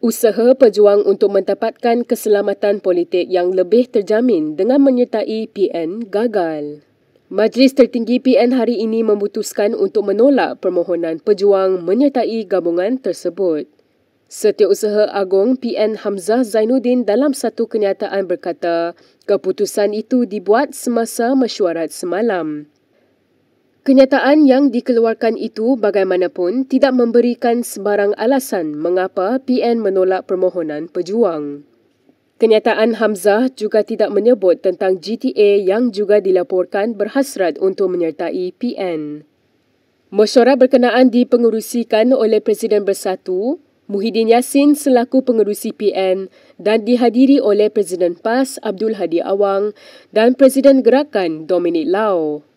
Usaha pejuang untuk mendapatkan keselamatan politik yang lebih terjamin dengan menyertai PN gagal. Majlis Tertinggi PN hari ini memutuskan untuk menolak permohonan pejuang menyertai gabungan tersebut. Setiausaha Agong PN Hamzah Zainuddin dalam satu kenyataan berkata, keputusan itu dibuat semasa mesyuarat semalam. Kenyataan yang dikeluarkan itu bagaimanapun tidak memberikan sebarang alasan mengapa PN menolak permohonan pejuang. Kenyataan Hamzah juga tidak menyebut tentang GTA yang juga dilaporkan berhasrat untuk menyertai PN. Mesyuarat berkenaan dipengerusikan oleh Presiden Bersatu, Muhyiddin Yassin selaku pengerusi PN dan dihadiri oleh Presiden PAS Abdul Hadi Awang dan Presiden Gerakan Dominic Lau.